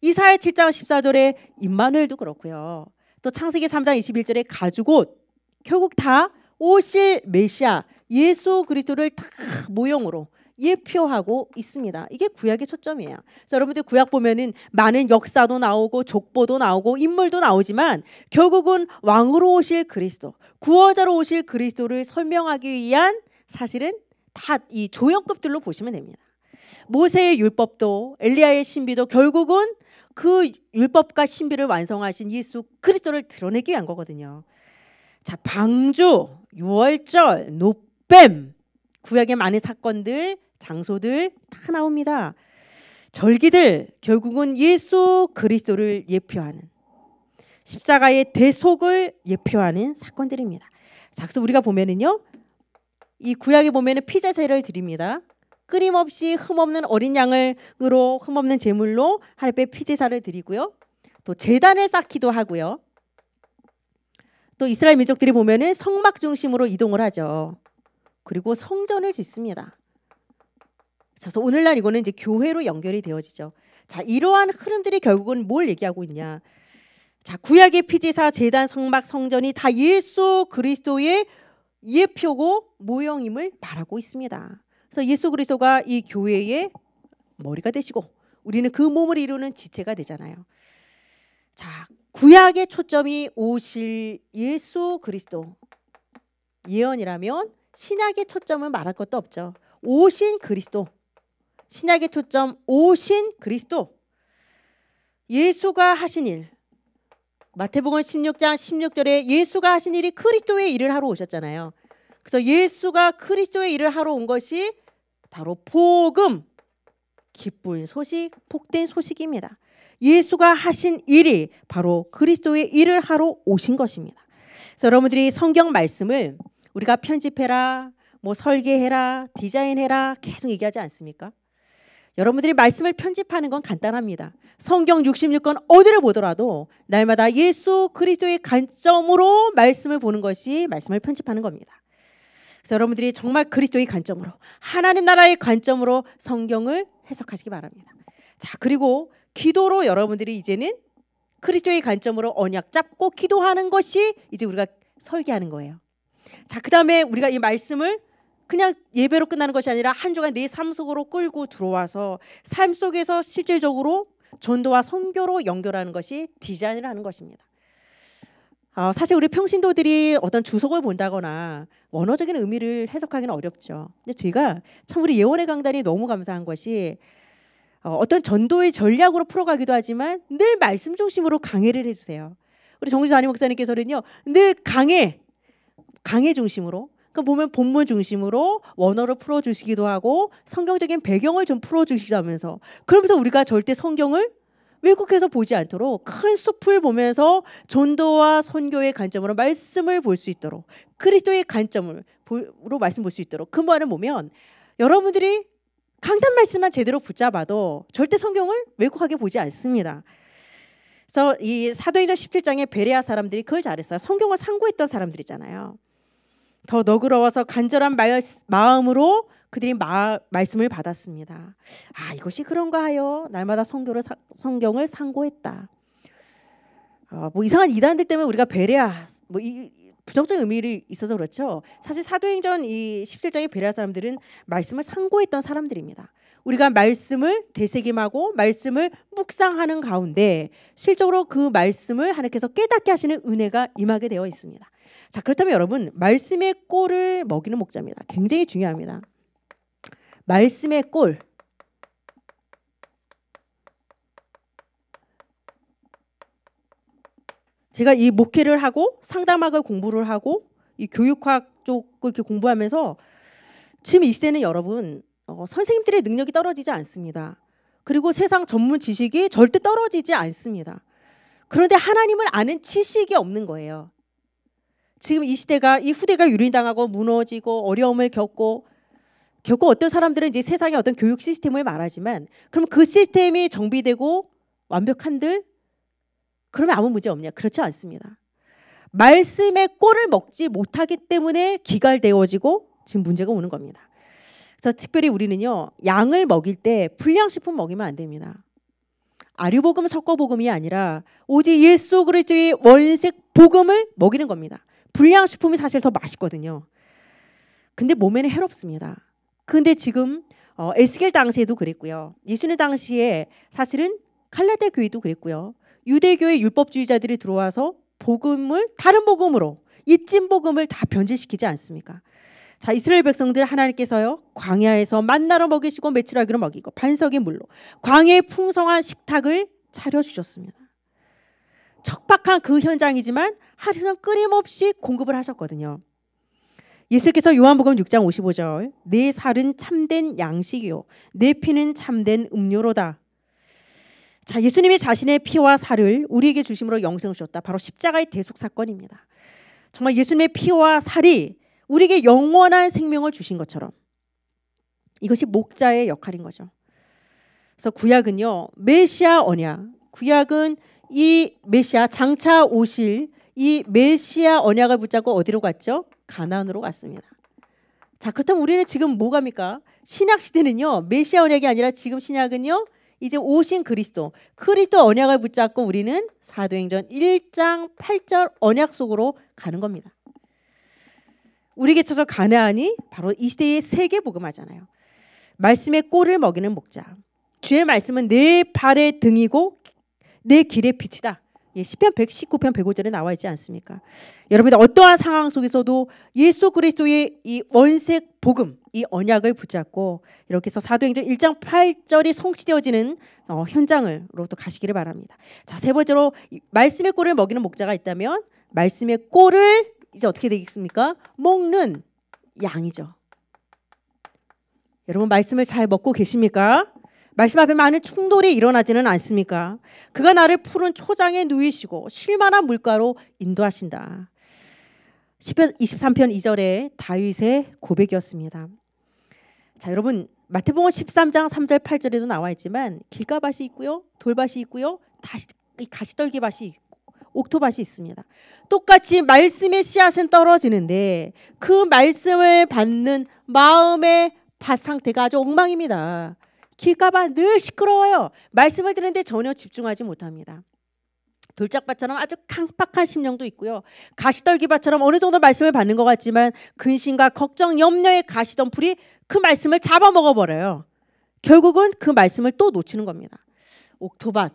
이사야 7장 14절에 임마누엘도 그렇고요. 또 창세기 3장 21절에 가죽 옷 결국 다 오실 메시아 예수 그리스도를 다 모형으로 예표하고 있습니다. 이게 구약의 초점이에요. 여러분들 구약 보면은 많은 역사도 나오고 족보도 나오고 인물도 나오지만 결국은 왕으로 오실 그리스도, 구원자로 오실 그리스도를 설명하기 위한 사실은 다 이 조형급들로 보시면 됩니다. 모세의 율법도 엘리야의 신비도 결국은 그 율법과 신비를 완성하신 예수 그리스도를 드러내기 위한 거거든요. 자, 방주, 유월절, 노뱀 구약의 많은 사건들 장소들 다 나옵니다. 절기들 결국은 예수 그리스도를 예표하는 십자가의 대속을 예표하는 사건들입니다. 자, 그래서 우리가 보면은요. 이 구약에 보면은 피제세를 드립니다. 끊임없이 흠없는 어린 양을으로 흠없는 제물로 하나님께 피제사를 드리고요. 또 제단을 쌓기도 하고요. 또 이스라엘 민족들이 보면은 성막 중심으로 이동을 하죠. 그리고 성전을 짓습니다. 그래서 오늘날 이거는 이제 교회로 연결이 되어지죠. 자, 이러한 흐름들이 결국은 뭘 얘기하고 있냐? 자, 구약의 피지사, 제단, 성막, 성전이 다 예수 그리스도의 예표고 모형임을 말하고 있습니다. 그래서 예수 그리스도가 이 교회의 머리가 되시고 우리는 그 몸을 이루는 지체가 되잖아요. 자, 구약의 초점이 오실 예수 그리스도 예언이라면 신약의 초점은 말할 것도 없죠. 오신 그리스도 신약의 초점 오신 그리스도 예수가 하신 일 마태복음 16장 16절에 예수가 하신 일이 그리스도의 일을 하러 오셨잖아요. 그래서 예수가 그리스도의 일을 하러 온 것이 바로 복음 기쁜 소식 복된 소식입니다. 예수가 하신 일이 바로 그리스도의 일을 하러 오신 것입니다. 그래서 여러분들이 성경 말씀을 우리가 편집해라 뭐 설계해라 디자인해라 계속 얘기하지 않습니까? 여러분들이 말씀을 편집하는 건 간단합니다. 성경 66권 어디를 보더라도 날마다 예수 그리스도의 관점으로 말씀을 보는 것이 말씀을 편집하는 겁니다. 그래서 여러분들이 정말 그리스도의 관점으로 하나님 나라의 관점으로 성경을 해석하시기 바랍니다. 자, 그리고 기도로 여러분들이 이제는 그리스도의 관점으로 언약 잡고 기도하는 것이 이제 우리가 설계하는 거예요. 자, 그다음에 우리가 이 말씀을 그냥 예배로 끝나는 것이 아니라 한 주간 내 삶 속으로 끌고 들어와서 삶 속에서 실질적으로 전도와 선교로 연결하는 것이 디자인이라는 것입니다. 어, 사실 우리 평신도들이 어떤 주석을 본다거나 원어적인 의미를 해석하기는 어렵죠. 근데 제가 참 우리 예원의 강단이 너무 감사한 것이 어, 어떤 전도의 전략으로 풀어가기도 하지만 늘 말씀 중심으로 강해를 해주세요. 우리 정주 담임 목사님께서는요 늘 강해 강해 중심으로 그 보면 본문 중심으로 원어를 풀어주시기도 하고 성경적인 배경을 좀 풀어주시다면서 그러면서 우리가 절대 성경을 외국에서 보지 않도록 큰 숲을 보면서 전도와 선교의 관점으로 말씀을 볼 수 있도록 그리스도의 관점으로 말씀 볼 수 있도록 그 말을 보면 여러분들이 강단 말씀만 제대로 붙잡아도 절대 성경을 왜곡하게 보지 않습니다. 그래서 이 사도행전 1 7장에 베레아 사람들이 그걸 잘했어요. 성경을 상고했던 사람들이잖아요. 더 너그러워서 간절한 마음으로 그들이 마, 말씀을 받았습니다. 아 이것이 그런가 하여 날마다 성교를 사, 성경을 상고했다. 어, 뭐 이상한 이단들 때문에 우리가 베레아 뭐 이, 부정적인 의미를 있어서 그렇죠. 사실 사도행전 이 17장의 베레아 사람들은 말씀을 상고했던 사람들입니다. 우리가 말씀을 되새김하고 말씀을 묵상하는 가운데 실적으로 그 말씀을 하나님께서 깨닫게 하시는 은혜가 임하게 되어 있습니다. 자, 그렇다면 여러분, 말씀의 꼴을 먹이는 목자입니다. 굉장히 중요합니다. 말씀의 꼴. 제가 이 목회를 하고 상담학을 공부를 하고 이 교육학 쪽을 이렇게 공부하면서 지금 이 시대는 여러분 어, 선생님들의 능력이 떨어지지 않습니다. 그리고 세상 전문 지식이 절대 떨어지지 않습니다. 그런데 하나님을 아는 지식이 없는 거예요. 지금 이 시대가 이 후대가 유린당하고 무너지고 어려움을 겪고 겪고 어떤 사람들은 이제 세상의 어떤 교육 시스템을 말하지만 그럼 그 시스템이 정비되고 완벽한들 그러면 아무 문제 없냐? 그렇지 않습니다. 말씀의 꼴을 먹지 못하기 때문에 기갈되어지고 지금 문제가 오는 겁니다. 그래서 특별히 우리는요 양을 먹일 때 불량식품 먹이면 안 됩니다. 아류복음 섞어복음이 아니라 오직 예수 그리스도의 원색 복음을 먹이는 겁니다. 불량식품이 사실 더 맛있거든요. 근데 몸에는 해롭습니다. 근데 지금 어, 에스겔 당시에도 그랬고요. 예수님 당시에 사실은 칼라데 교회도 그랬고요. 유대교의 율법주의자들이 들어와서 복음을 다른 복음으로 이진 복음을 다 변질시키지 않습니까? 자 이스라엘 백성들 하나님께서요 광야에서 만나러 먹이시고 매칠하기로 먹이고 반석의 물로 광야의 풍성한 식탁을 차려 주셨습니다. 척박한 그 현장이지만 하루는 끊임없이 공급을 하셨거든요. 예수께서 요한복음 6장 55절 내 살은 참된 양식이요 내 피는 참된 음료로다. 자, 예수님이 자신의 피와 살을 우리에게 주심으로 영생을 주셨다. 바로 십자가의 대속 사건입니다. 정말 예수님의 피와 살이 우리에게 영원한 생명을 주신 것처럼 이것이 목자의 역할인 거죠. 그래서 구약은요 메시아 언약, 구약은 이 메시아 장차 오실 이 메시아 언약을 붙잡고 어디로 갔죠? 가나안으로 갔습니다. 자, 그렇다면 우리는 지금 뭐 갑니까? 신약 시대는요. 메시아 언약이 아니라 지금 신약은요. 이제 오신 그리스도, 그리스도 언약을 붙잡고 우리는 사도행전 1장 8절 언약 속으로 가는 겁니다. 우리에게 쳐서 가나안이 바로 이 시대의 세계 복음화잖아요. 말씀의 꼴을 먹이는 목자. 주의 말씀은 내 발의 등이고 내 길의 빛이다. 예, 10편 119편 105절에 나와 있지 않습니까? 여러분들 어떠한 상황 속에서도 예수 그리스도의 이 원색 복음, 이 언약을 붙잡고 이렇게 해서 사도행전 1장 8절이 성취되어지는 어, 현장으로 또 가시기를 바랍니다. 자, 세 번째로 말씀의 꼴을 먹이는 목자가 있다면 말씀의 꼴을 이제 어떻게 되겠습니까? 먹는 양이죠. 여러분 말씀을 잘 먹고 계십니까? 말씀 앞에 많은 충돌이 일어나지는 않습니까? 그가 나를 푸른 초장에 누이시고 실만한 물가로 인도하신다. 10편 23편 2절의 다윗의 고백이었습니다. 자, 여러분 마태복음 13장 3절 8절에도 나와 있지만 길가밭이 있고요. 돌밭이 있고요. 다시 가시떨기밭이 있고 옥토밭이 있습니다. 똑같이 말씀의 씨앗은 떨어지는데 그 말씀을 받는 마음의 밭 상태가 아주 엉망입니다. 길가가 늘 시끄러워요. 말씀을 드는데 전혀 집중하지 못합니다. 돌짝밭처럼 아주 강박한 심령도 있고요. 가시떨기밭처럼 어느 정도 말씀을 받는 것 같지만 근심과 걱정, 염려의가시덤 풀이 그 말씀을 잡아먹어 버려요. 결국은 그 말씀을 또 놓치는 겁니다. 옥토밭.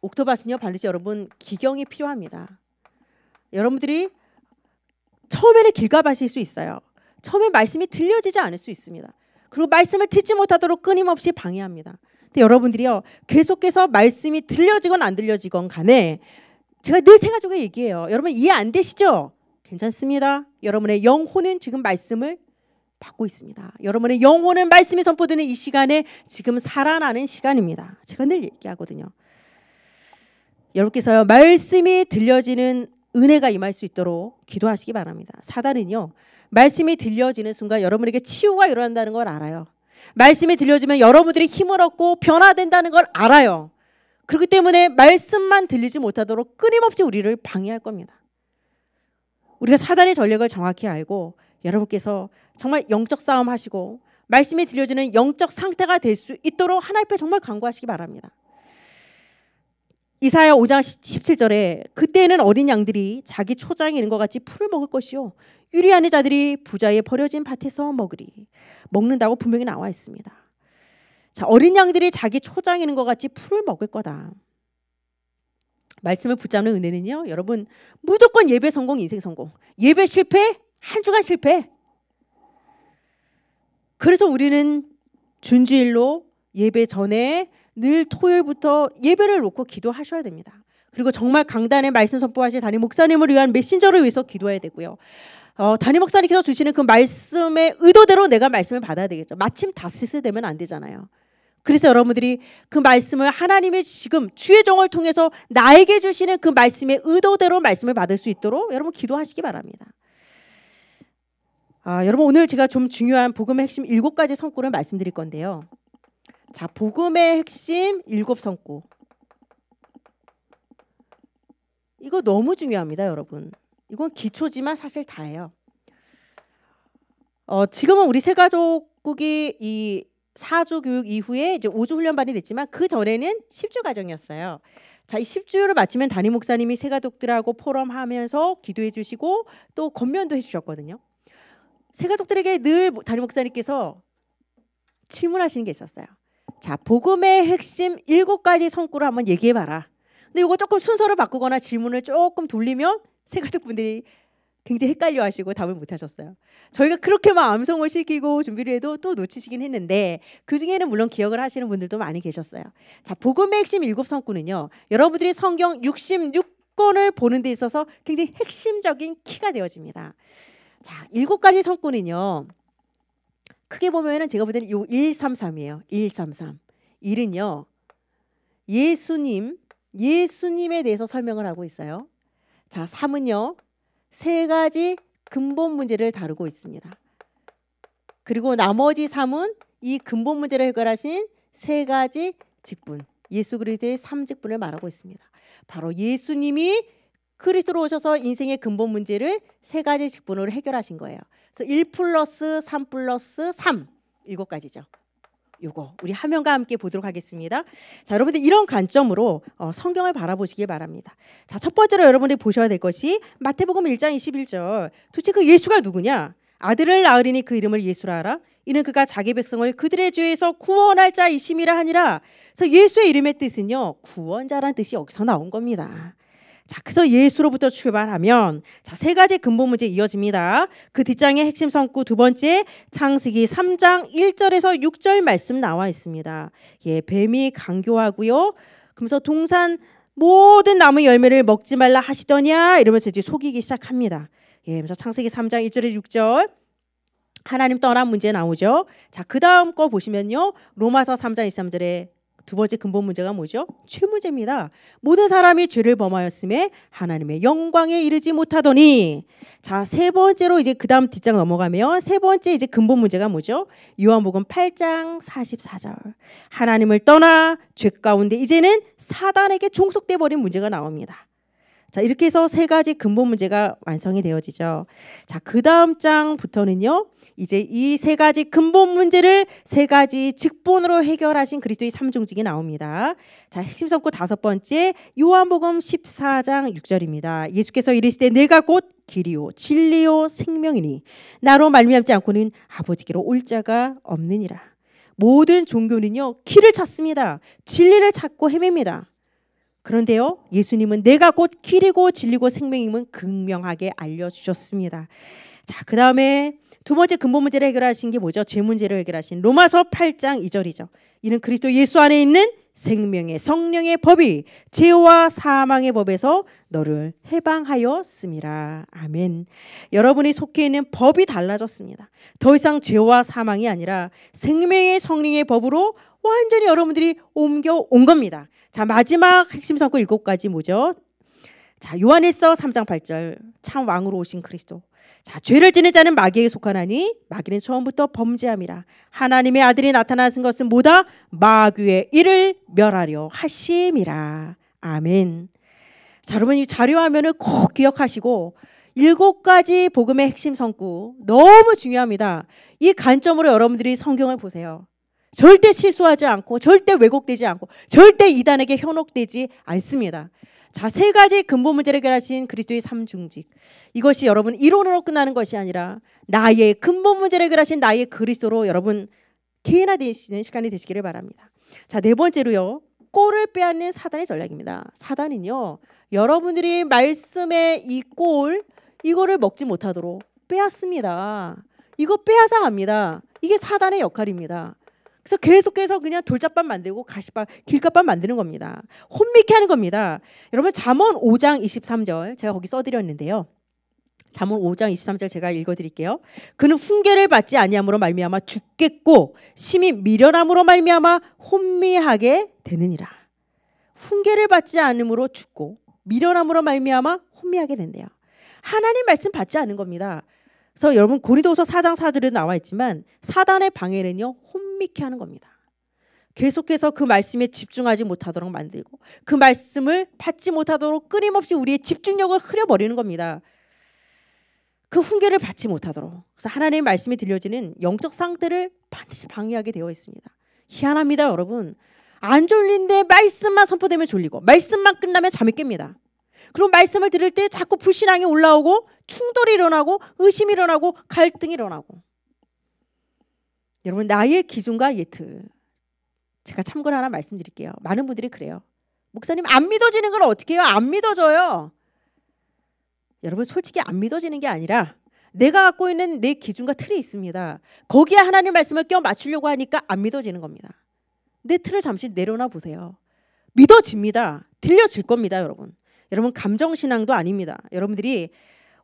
옥토밭은요 반드시 여러분 기경이 필요합니다. 여러분들이 처음에는 길가밭일 수 있어요. 처음에 말씀이 들려지지 않을 수 있습니다. 그리고 말씀을 듣지 못하도록 끊임없이 방해합니다. 근데 여러분들이요 계속해서 말씀이 들려지건 안 들려지건 간에 제가 늘 세 가족에 얘기해요. 여러분 이해 안 되시죠? 괜찮습니다. 여러분의 영혼은 지금 말씀을 받고 있습니다. 여러분의 영혼은 말씀이 선포되는 이 시간에 지금 살아나는 시간입니다. 제가 늘 얘기하거든요. 여러분께서요 말씀이 들려지는 은혜가 임할 수 있도록 기도하시기 바랍니다. 사단은요 말씀이 들려지는 순간 여러분에게 치유가 일어난다는 걸 알아요. 말씀이 들려지면 여러분들이 힘을 얻고 변화된다는 걸 알아요. 그렇기 때문에 말씀만 들리지 못하도록 끊임없이 우리를 방해할 겁니다. 우리가 사단의 전략을 정확히 알고 여러분께서 정말 영적 싸움 하시고 말씀이 들려지는 영적 상태가 될 수 있도록 하나님 앞 정말 간구하시기 바랍니다. 이사야 5장 17절에 그때는 어린 양들이 자기 초장에 있는 것 같이 풀을 먹을 것이요 유리한 자들이 부자의 버려진 밭에서 먹으리 먹는다고 분명히 나와 있습니다. 자 어린 양들이 자기 초장에 있는 것 같이 풀을 먹을 거다. 말씀을 붙잡는 은혜는요 여러분 무조건 예배 성공 인생 성공 예배 실패 한 주간 실패 그래서 우리는 준주일로 예배 전에 늘 토요일부터 예배를 놓고 기도하셔야 됩니다. 그리고 정말 강단의 말씀 선포하실 담임 목사님을 위한 메신저를 위해서 기도해야 되고요. 어, 담임 목사님께서 주시는 그 말씀의 의도대로 내가 말씀을 받아야 되겠죠. 마침 다스스 되면 안 되잖아요. 그래서 여러분들이 그 말씀을 하나님의 지금 주의 정을 통해서 나에게 주시는 그 말씀의 의도대로 말씀을 받을 수 있도록 여러분 기도하시기 바랍니다. 아, 여러분 오늘 제가 좀 중요한 복음의 핵심 일 가지 성골을 말씀드릴 건데요. 자, 복음의 핵심 일곱 성고. 이거 너무 중요합니다, 여러분. 이건 기초지만 사실 다예요. 어, 지금은 우리 세 가족국이 이 4주 교육 이후에 이제 5주 훈련반이 됐지만 그 전에는 10주 가정이었어요 자, 이 10주를 마치면 담임 목사님이 세 가족들하고 포럼하면서 기도해 주시고 또 건면도 해 주셨거든요. 세 가족들에게 늘 담임 목사님께서 질문하시는 게 있었어요. 자, 복음의 핵심 일곱 가지 성구를 한번 얘기해 봐라. 근데 이거 조금 순서를 바꾸거나 질문을 조금 돌리면 세 가족 분들이 굉장히 헷갈려 하시고 답을 못 하셨어요. 저희가 그렇게 막 암송을 시키고 준비를 해도 또 놓치시긴 했는데 그 중에는 물론 기억을 하시는 분들도 많이 계셨어요. 자, 복음의 핵심 일곱 성구는요. 여러분들이 성경 66권을 보는 데 있어서 굉장히 핵심적인 키가 되어집니다. 자, 일곱 가지 성구는요. 크게 보면은 제가 볼 때는 요 133이에요. 133. 1은요. 예수님, 예수님에 대해서 설명을 하고 있어요. 자, 3은요. 세 가지 근본 문제를 다루고 있습니다. 그리고 나머지 3은 이 근본 문제를 해결하신 세 가지 직분, 예수 그리스도의 3직분을 말하고 있습니다. 바로 예수님이 그리스도로 오셔서 인생의 근본 문제를 세 가지 직분으로 해결하신 거예요. 그래서 1 플러스 3 플러스 3 이거까지죠. 이거 우리 화면과 함께 보도록 하겠습니다. 자, 여러분들 이런 관점으로 어, 성경을 바라보시길 바랍니다. 자, 첫 번째로 여러분들이 보셔야 될 것이 마태복음 1장 21절. 도대체 그 예수가 누구냐? 아들을 낳으리니 그 이름을 예수라 하라. 이는 그가 자기 백성을 그들의 죄에서 구원할 자이심이라 하니라. 그래서 예수의 이름의 뜻은요. 구원자란 뜻이 여기서 나온 겁니다. 자, 그래서 예수로부터 출발하면 자, 세 가지 근본 문제 이어집니다. 그 뒷장의 핵심 성구 두 번째 창세기 3장 1절에서 6절 말씀 나와 있습니다. 예, 뱀이 강교하고요. 그러면서 동산 모든 나무 열매를 먹지 말라 하시더냐 이러면서 이제 속이기 시작합니다. 예, 그래서 창세기 3장 1절에서 6절 하나님 떠난 문제 나오죠. 자, 그 다음 거 보시면요. 로마서 3장 23절에 두 번째 근본 문제가 뭐죠? 최문제입니다 모든 사람이 죄를 범하였음에 하나님의 영광에 이르지 못하더니 자, 세 번째로 이제 그다음 뒷장 넘어가면 세 번째 이제 근본 문제가 뭐죠? 요한복음 8장 44절. 하나님을 떠나 죄 가운데 이제는 사단에게 종속돼 버린 문제가 나옵니다. 자, 이렇게 해서 세 가지 근본 문제가 완성이 되어지죠. 자, 그 다음 장부터는요. 이제 이 세 가지 근본 문제를 세 가지 직본으로 해결하신 그리스도의 삼중직이 나옵니다. 자, 핵심 성구 다섯 번째 요한복음 14장 6절입니다. 예수께서 이르시되 내가 곧 길이요 진리요 생명이니 나로 말미암지 않고는 아버지께로 올 자가 없느니라. 모든 종교는요. 길을 찾습니다. 진리를 찾고 헤맵니다. 그런데요, 예수님은 내가 곧 길이고 진리고 생명임은 극명하게 알려주셨습니다. 자, 그 다음에 두 번째 근본 문제를 해결하신 게 뭐죠? 죄 문제를 해결하신 로마서 8장 2절이죠. 이는 그리스도 예수 안에 있는 생명의 성령의 법이 죄와 사망의 법에서 너를 해방하였습니다. 아멘. 여러분이 속해 있는 법이 달라졌습니다. 더 이상 죄와 사망이 아니라 생명의 성령의 법으로 완전히 여러분들이 옮겨 온 겁니다. 자, 마지막 핵심 성구 일곱 가지 뭐죠? 자, 요한일서 3장 8절. 참 왕으로 오신 그리스도. 자, 죄를 지는 자는 마귀에게 속하나니 마귀는 처음부터 범죄함이라. 하나님의 아들이 나타나신 것은 뭐다? 마귀의 일을 멸하려 하심이라. 아멘. 자, 여러분 이 자료 화면을 꼭 기억하시고 일곱 가지 복음의 핵심 성구 너무 중요합니다. 이 관점으로 여러분들이 성경을 보세요. 절대 실수하지 않고 절대 왜곡되지 않고 절대 이단에게 현혹되지 않습니다. 자, 세 가지 근본 문제를 해결하신 그리스도의 삼중직. 이것이 여러분 이론으로 끝나는 것이 아니라 나의 근본 문제를 해결하신 나의 그리스도로 여러분 케이나 되시는 시간이 되시기를 바랍니다. 자, 네 번째로요. 꼴을 빼앗는 사단의 전략입니다. 사단은요. 여러분들이 말씀의 이 꼴, 이거를 먹지 못하도록 빼앗습니다. 이거 빼앗아 갑니다. 이게 사단의 역할입니다. 그래서 계속해서 그냥 돌잡밥 만들고 가시밥, 길가밥 만드는 겁니다. 혼미케 하는 겁니다. 여러분 잠언 5장 23절 제가 거기 써드렸는데요. 잠언 5장 23절 제가 읽어드릴게요. 그는 훈계를 받지 아니함으로 말미암아 죽겠고 심히 미련함으로 말미암아 혼미하게 되느니라. 훈계를 받지 않음으로 죽고 미련함으로 말미암아 혼미하게 된대요. 하나님 말씀 받지 않은 겁니다. 그래서 여러분 고린도서 4장 4절에 나와 있지만 사단의 방해는요. 혼 혼미케 하는 겁니다. 계속해서 그 말씀에 집중하지 못하도록 만들고 그 말씀을 받지 못하도록 끊임없이 우리의 집중력을 흐려버리는 겁니다. 그 훈계를 받지 못하도록 그래서 하나님의 말씀이 들려지는 영적 상태를 반드시 방해하게 되어 있습니다. 희한합니다, 여러분. 안 졸린데 말씀만 선포되면 졸리고 말씀만 끝나면 잠이 깹니다. 그럼 말씀을 들을 때 자꾸 불신앙이 올라오고 충돌이 일어나고 의심이 일어나고 갈등이 일어나고 여러분 나의 기준과 예트 제가 참고로 하나 말씀드릴게요. 많은 분들이 그래요. 목사님 안 믿어지는 건 어떻게 해요? 안 믿어져요. 여러분 솔직히 안 믿어지는 게 아니라 내가 갖고 있는 내 기준과 틀이 있습니다. 거기에 하나님 말씀을 껴 맞추려고 하니까 안 믿어지는 겁니다. 내 틀을 잠시 내려놔 보세요. 믿어집니다. 들려질 겁니다, 여러분. 여러분 감정 신앙도 아닙니다. 여러분들이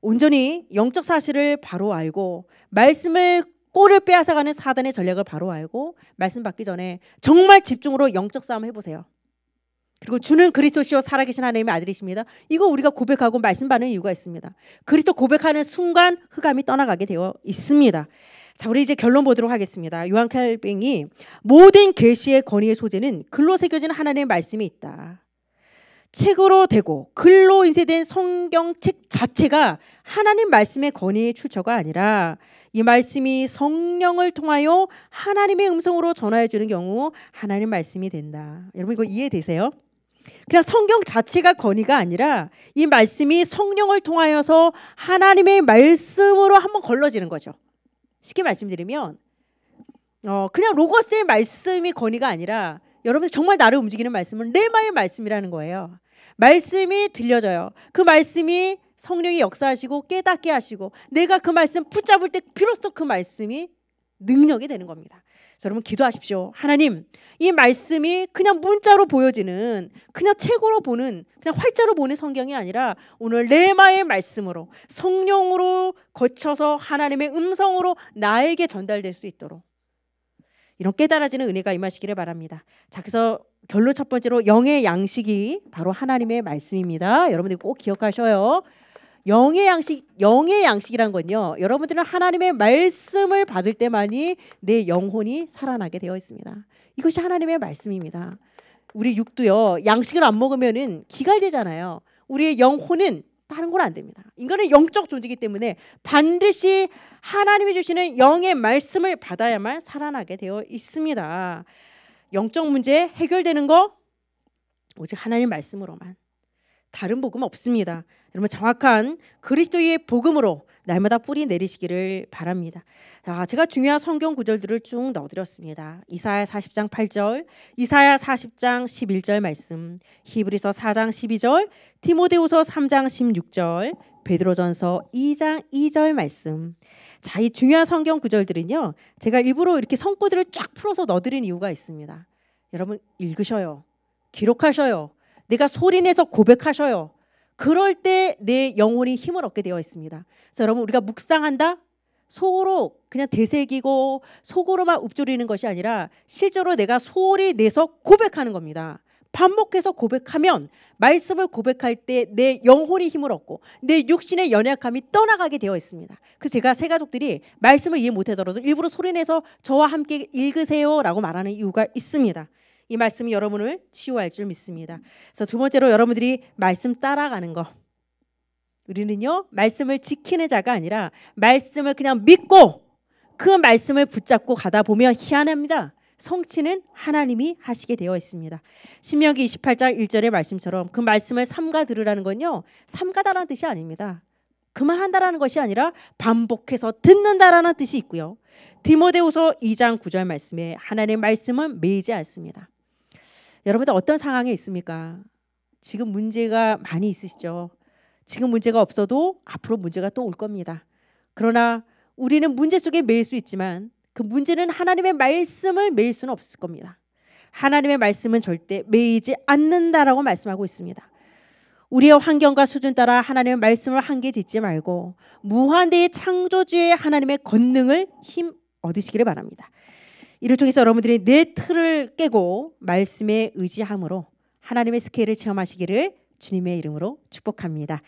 온전히 영적 사실을 바로 알고 말씀을 골을 빼앗아가는 사단의 전략을 바로 알고 말씀 받기 전에 정말 집중으로 영적 싸움 해보세요. 그리고 주는 그리스도시요 살아계신 하나님의 아들이십니다. 이거 우리가 고백하고 말씀 받는 이유가 있습니다. 그리스도 고백하는 순간 흑암이 떠나가게 되어 있습니다. 자, 우리 이제 결론 보도록 하겠습니다. 요한 칼뱅이 모든 계시의 권위의 소재는 글로 새겨진 하나님의 말씀이 있다. 책으로 되고 글로 인쇄된 성경책 자체가 하나님 말씀의 권위의 출처가 아니라 이 말씀이 성령을 통하여 하나님의 음성으로 전하여 주는 경우 하나님 말씀이 된다. 여러분 이거 이해되세요? 그냥 성경 자체가 권위가 아니라 이 말씀이 성령을 통하여서 하나님의 말씀으로 한번 걸러지는 거죠. 쉽게 말씀드리면 어 그냥 로고스의 말씀이 권위가 아니라 여러분 정말 나를 움직이는 말씀은 레마의 말씀이라는 거예요. 말씀이 들려져요. 그 말씀이 성령이 역사하시고 깨닫게 하시고 내가 그 말씀 붙잡을 때 비로소 그 말씀이 능력이 되는 겁니다. 여러분 기도하십시오. 하나님, 이 말씀이 그냥 문자로 보여지는 그냥 책으로 보는 그냥 활자로 보는 성경이 아니라 오늘 레마의 말씀으로 성령으로 거쳐서 하나님의 음성으로 나에게 전달될 수 있도록 이런 깨달아지는 은혜가 임하시기를 바랍니다. 자, 그래서 결론 첫 번째로 영의 양식이 바로 하나님의 말씀입니다. 여러분들 꼭 기억하셔요. 영의 양식, 영의 양식이란 건요. 여러분들은 하나님의 말씀을 받을 때만이 내 영혼이 살아나게 되어 있습니다. 이것이 하나님의 말씀입니다. 우리 육도요. 양식을 안 먹으면은 기갈되잖아요. 우리의 영혼은 다른 건안 됩니다. 인간은 영적 존재이기 때문에 반드시 하나님이 주시는 영의 말씀을 받아야만 살아나게 되어 있습니다. 영적 문제 해결되는 거 오직 하나님 말씀으로만 다른 복음 없습니다. 여러분 정확한 그리스도의 복음으로 날마다 뿌리 내리시기를 바랍니다. 자, 제가 중요한 성경 구절들을 쭉 넣어드렸습니다. 이사야 40장 8절, 이사야 40장 11절 말씀, 히브리서 4장 12절, 티모데후서 3장 16절, 베드로전서 2장 2절 말씀. 자, 이 중요한 성경 구절들은요. 제가 일부러 이렇게 성구들을 쫙 풀어서 넣어드린 이유가 있습니다. 여러분 읽으셔요. 기록하셔요. 내가 소리내서 고백하셔요. 그럴 때 내 영혼이 힘을 얻게 되어 있습니다. 그래서 여러분 우리가 묵상한다 속으로 그냥 되새기고 속으로만 읊조리는 것이 아니라 실제로 내가 소홀히 내서 고백하는 겁니다. 반복해서 고백하면 말씀을 고백할 때 내 영혼이 힘을 얻고 내 육신의 연약함이 떠나가게 되어 있습니다. 그래서 제가 세 가족들이 말씀을 이해 못하더라도 일부러 소리내서 저와 함께 읽으세요라고 말하는 이유가 있습니다. 이 말씀이 여러분을 치유할 줄 믿습니다. 그래서 두 번째로 여러분들이 말씀 따라가는 거. 우리는요 말씀을 지키는 자가 아니라 말씀을 그냥 믿고 그 말씀을 붙잡고 가다 보면 희한합니다. 성취는 하나님이 하시게 되어 있습니다. 신명기 28장 1절의 말씀처럼 그 말씀을 삼가 들으라는 건요 삼가다라는 뜻이 아닙니다. 그만한다라는 것이 아니라 반복해서 듣는다라는 뜻이 있고요. 디모데우서 2장 9절 말씀에 하나님의 말씀은 매이지 않습니다. 여러분들 어떤 상황에 있습니까? 지금 문제가 많이 있으시죠. 지금 문제가 없어도 앞으로 문제가 또 올 겁니다. 그러나 우리는 문제 속에 매일 수 있지만 그 문제는 하나님의 말씀을 매일 수는 없을 겁니다. 하나님의 말씀은 절대 매이지 않는다라고 말씀하고 있습니다. 우리의 환경과 수준 따라 하나님의 말씀을 한계 짓지 말고 무한대의 창조주의 하나님의 권능을 힘 얻으시기를 바랍니다. 이를 통해서 여러분들이 내 틀을 깨고 말씀에 의지함으로 하나님의 스케일을 체험하시기를 주님의 이름으로 축복합니다.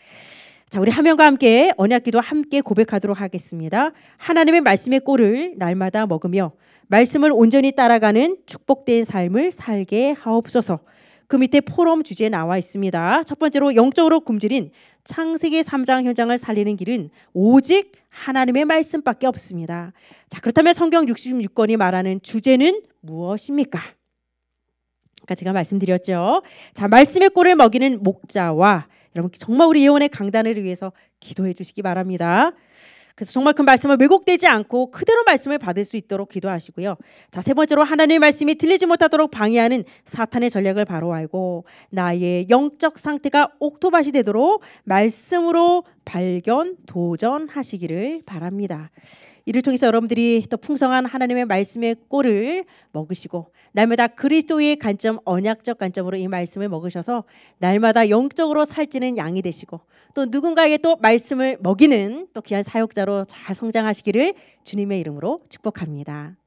자, 우리 하면과 함께 언약기도 함께 고백하도록 하겠습니다. 하나님의 말씀의 꼴을 날마다 먹으며 말씀을 온전히 따라가는 축복된 삶을 살게 하옵소서. 그 밑에 포럼 주제에 나와 있습니다. 첫 번째로 영적으로 굶주린 창세기 3장 현장을 살리는 길은 오직 하나님의 말씀밖에 없습니다. 자, 그렇다면 성경 66권이 말하는 주제는 무엇입니까? 아까 제가 말씀드렸죠. 자, 말씀의 꼴을 먹이는 목자와 여러분 정말 우리 예원의 강단을 위해서 기도해 주시기 바랍니다. 그래서 정말 그 말씀을 왜곡되지 않고 그대로 말씀을 받을 수 있도록 기도하시고요. 자, 세 번째로 하나님의 말씀이 들리지 못하도록 방해하는 사탄의 전략을 바로 알고 나의 영적 상태가 옥토밭이 되도록 말씀으로 발견, 도전하시기를 바랍니다. 이를 통해서 여러분들이 또 풍성한 하나님의 말씀의 꼴을 먹으시고 날마다 그리스도의 관점, 언약적 관점으로 이 말씀을 먹으셔서 날마다 영적으로 살찌는 양이 되시고 또 누군가에게 또 말씀을 먹이는 또 귀한 사역자로 잘 성장하시기를 주님의 이름으로 축복합니다.